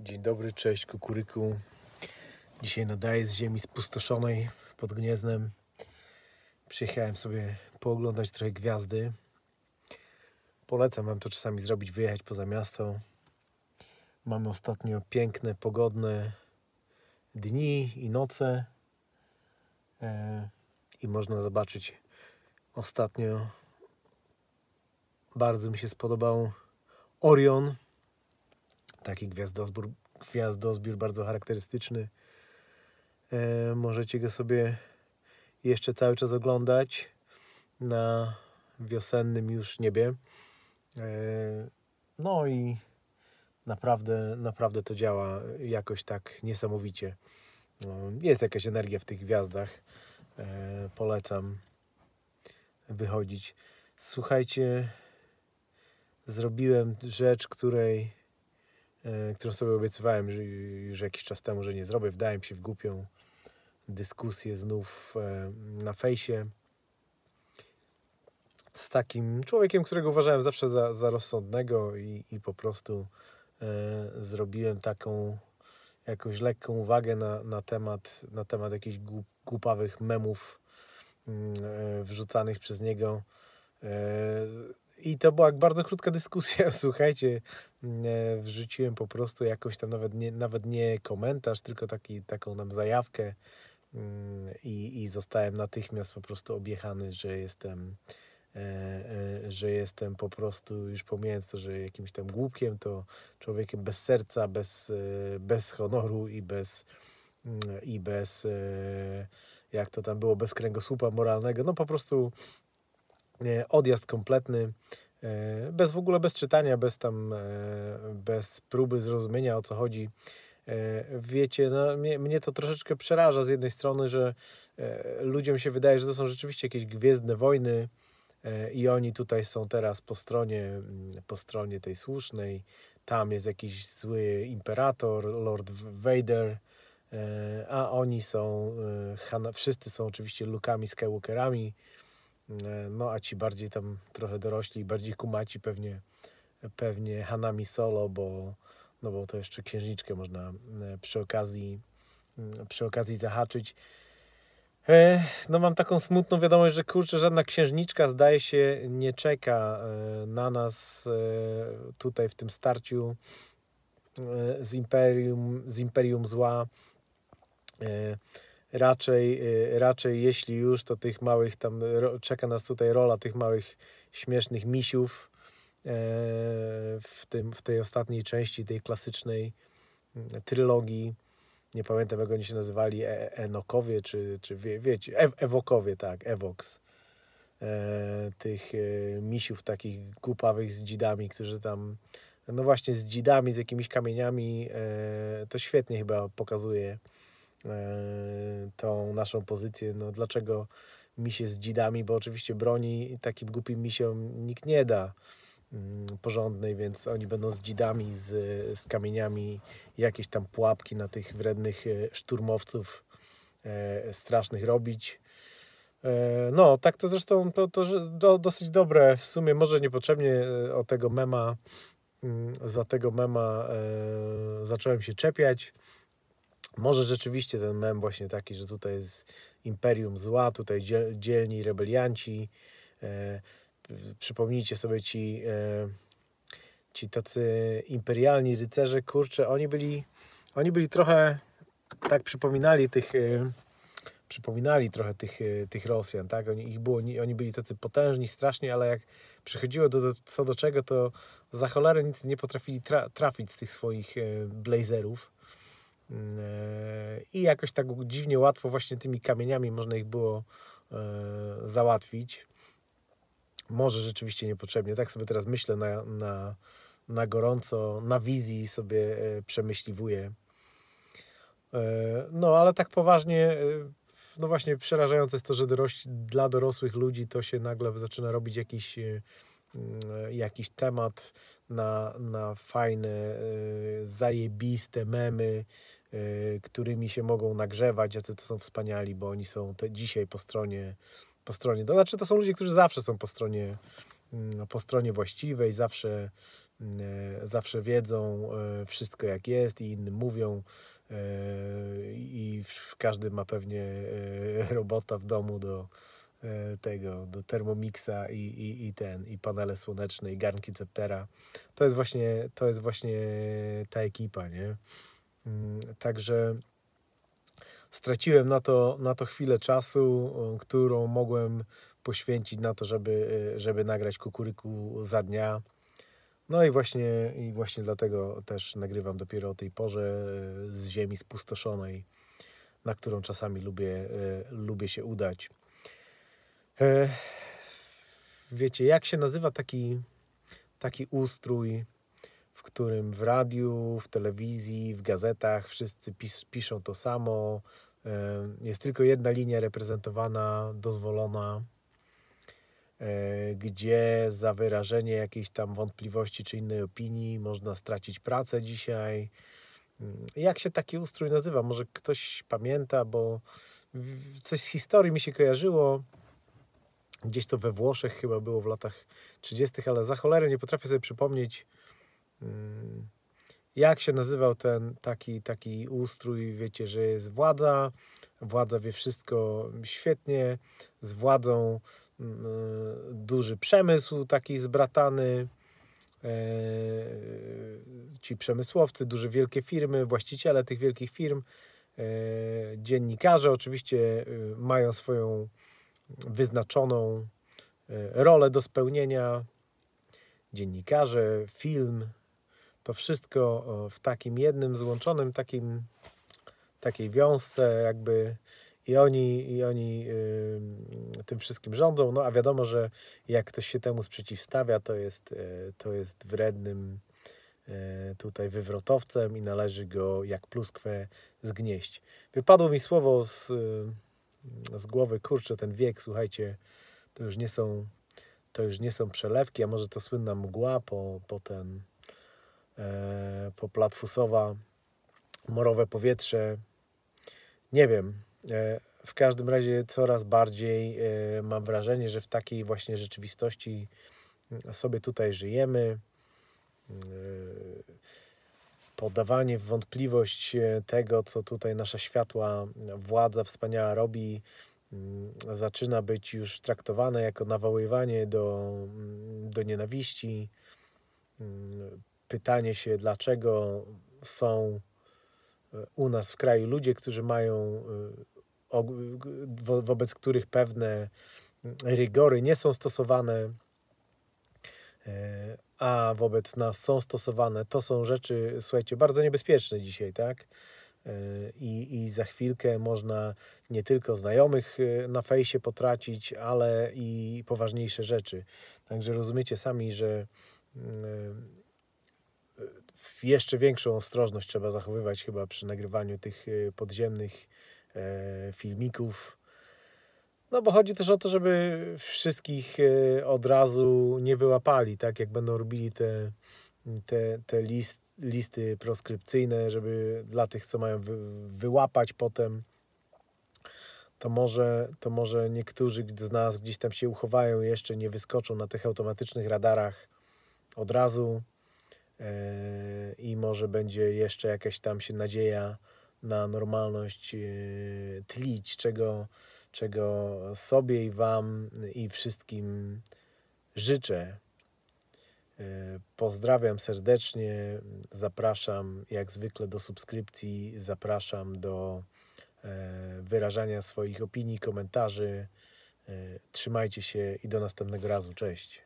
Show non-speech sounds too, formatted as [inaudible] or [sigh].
Dzień dobry, cześć kukuryku. Dzisiaj nadaję z ziemi spustoszonej pod Gnieznem. Przyjechałem sobie pooglądać trochę gwiazdy. Polecam Wam to czasami zrobić, wyjechać poza miasto. Mamy ostatnio piękne, pogodne dni i noce. E, I można zobaczyć ostatnio bardzo mi się spodobał Orion Taki gwiazdozbiór, gwiazdozbiór bardzo charakterystyczny. E, możecie go sobie jeszcze cały czas oglądać na wiosennym już niebie. E, no i naprawdę, naprawdę to działa jakoś tak niesamowicie. No, jest jakaś energia w tych gwiazdach. E, polecam wychodzić. Słuchajcie, zrobiłem rzecz, której E, którą sobie obiecywałem już jakiś czas temu, że nie zrobię. Wdałem się w głupią dyskusję znów e, na fejsie z takim człowiekiem, którego uważałem zawsze za, za rozsądnego i, i po prostu e, zrobiłem taką jakąś lekką uwagę na, na, temat, na temat jakichś głupawych memów mm, wrzucanych przez niego i to była bardzo krótka dyskusja, [laughs] słuchajcie, mm, e, wrzuciłem po prostu jakoś tam nawet nie, nawet nie komentarz, tylko taki, taką nam zajawkę mm, i, i zostałem natychmiast po prostu objechany, że jestem e, e, że jestem po prostu, już pomijając to, że jakimś tam głupkiem, to człowiekiem bez serca, bez, bez honoru i bez, mm, i bez, jak to tam było, bez kręgosłupa moralnego. No po prostu E, odjazd kompletny, e, bez w ogóle bez czytania, bez tam, e, bez próby zrozumienia o co chodzi. Wiecie, no, mnie, mnie to troszeczkę przeraża z jednej strony, że ludziom się wydaje, że to są rzeczywiście jakieś gwiezdne wojny i oni tutaj są teraz po stronie, mm, po stronie tej słusznej. Tam jest jakiś zły imperator, Lord Vader, a oni są, wszyscy są oczywiście Lukami Skywalkerami. E, no a ci bardziej tam trochę dorośli, bardziej kumaci pewnie, pewnie Hanami Solo, bo, no bo to jeszcze księżniczkę można e, przy okazji, mm, przy okazji zahaczyć. E, no mam taką smutną wiadomość, że kurczę, żadna księżniczka zdaje się nie czeka na nas tutaj w tym starciu z Imperium, z Imperium Zła raczej, y, raczej jeśli już, to tych małych tam, czeka nas tutaj rola tych małych śmiesznych misiów e, w, tym, w tej ostatniej części tej klasycznej mm, trylogii. Nie pamiętam jak oni się nazywali, e, Enokowie czy, czy wie, wiecie, e Ewokowie, tak, Evox. E, tych e, misiów takich głupawych z dzidami, którzy tam, no właśnie z dzidami, z jakimiś kamieniami, e, to świetnie chyba pokazuje E, tą naszą pozycję. No dlaczego się z dzidami, bo oczywiście broni takim głupim misiom nikt nie da mm, porządnej, więc oni będą z dzidami, z, z kamieniami, jakieś tam pułapki na tych wrednych e, szturmowców e, strasznych robić. E, no, tak to zresztą to, to do, dosyć dobre w sumie, może niepotrzebnie e, o tego mema, mm, za tego mema e, zacząłem się czepiać, może rzeczywiście ten mem właśnie taki, że tutaj jest imperium zła, tutaj dzielni rebelianci. E, przypomnijcie sobie ci, e, ci tacy imperialni rycerze, kurczę, oni byli, oni byli trochę, tak przypominali tych, e, przypominali trochę tych, e, tych Rosjan, tak? Oni, ich było, oni byli tacy potężni, straszni, ale jak przychodziło do, do co do czego, to za cholerę nic nie potrafili tra trafić z tych swoich e, blazerów Yy, I jakoś tak dziwnie łatwo właśnie tymi kamieniami można ich było yy, załatwić. Może rzeczywiście niepotrzebnie. Tak sobie teraz myślę na, na, na gorąco, na wizji sobie yy, przemyśliwuję. No, ale tak poważnie, no właśnie przerażające jest to, że dorośli, dla dorosłych ludzi to się nagle zaczyna robić jakiś, jakiś temat na, na fajne, zajebiste memy, Y, którymi się mogą nagrzewać, jacy to są wspaniali, bo oni są dzisiaj po stronie, po stronie, to znaczy to są ludzie, którzy zawsze są po stronie, mm, po stronie właściwej, zawsze, mm, e, zawsze wiedzą e, wszystko jak jest i innym mówią e, i każdy ma pewnie robota w domu do tego, do Thermomixa i, i, i ten, i panele słoneczne, i garnki Ceptera. To jest właśnie, to jest właśnie ta ekipa, nie? Mm, także straciłem na to, na to chwilę czasu, którą mogłem poświęcić na to, żeby, e, żeby nagrać kukuryku za dnia. No i właśnie, i właśnie dlatego też nagrywam dopiero o tej porze e, z ziemi spustoszonej, na którą czasami lubię, e, lubię się udać. Wiecie, jak się nazywa taki, taki ustrój, którym w radiu, w telewizji, w gazetach wszyscy pis piszą to samo. E, jest tylko jedna linia reprezentowana, dozwolona, e, gdzie za wyrażenie jakiejś tam wątpliwości czy innej opinii można stracić pracę dzisiaj. Mm, jak się taki ustrój nazywa? Może ktoś pamięta, bo coś z historii mi się kojarzyło. Gdzieś to we Włoszech chyba było w latach 30., ale za cholerę nie potrafię sobie przypomnieć jak się nazywał ten taki, taki ustrój, wiecie, że jest władza, władza wie wszystko świetnie, z władzą mm, y, duży przemysł taki zbratany, e, ci przemysłowcy, duże wielkie firmy, właściciele tych wielkich firm, e, dziennikarze oczywiście y, mają swoją wyznaczoną e, rolę do spełnienia, dziennikarze, film, to wszystko w takim jednym złączonym, takim, takiej wiązce jakby i oni, i oni tym wszystkim rządzą, no a wiadomo, że jak ktoś się temu sprzeciwstawia, to jest, e, to jest wrednym e, tutaj wywrotowcem i należy go jak pluskwę zgnieść. Wypadło mi słowo z, z głowy, kurczę, ten wiek, słuchajcie, to już nie są to już nie są przelewki, a może to słynna mgła po, po ten E, poplatfusowa, morowe powietrze. Nie wiem. E, w każdym razie coraz bardziej e, mam wrażenie, że w takiej właśnie rzeczywistości mm, sobie tutaj żyjemy. Podawanie w wątpliwość tego, co tutaj nasza światła władza wspaniała robi, mm, zaczyna być już traktowane jako nawoływanie do, mm, do nienawiści, pytanie się, dlaczego są e, u nas w kraju ludzie, którzy mają, e, wobec których pewne mm, rygory nie są stosowane, e, a wobec nas są stosowane. To są rzeczy, słuchajcie, bardzo niebezpieczne dzisiaj, tak? I, I za chwilkę można nie tylko znajomych na fejsie potracić, ale i poważniejsze rzeczy. Także rozumiecie sami, że mm, jeszcze większą ostrożność trzeba zachowywać chyba przy nagrywaniu tych y, podziemnych e, filmików. No bo chodzi też o to, żeby wszystkich e, od razu nie wyłapali, tak jak będą robili te, te, te list, listy proskrypcyjne, żeby dla tych, co mają wyłapać potem, to może, to może niektórzy z nas gdzieś tam się uchowają jeszcze, nie wyskoczą na tych automatycznych radarach od razu, Yy, i może będzie jeszcze jakaś tam się nadzieja na normalność yy, tlić, czego, czego sobie i Wam i wszystkim życzę. Yy, pozdrawiam serdecznie, zapraszam jak zwykle do subskrypcji, zapraszam do e, wyrażania swoich opinii, komentarzy. E, trzymajcie się i do następnego razu. Cześć.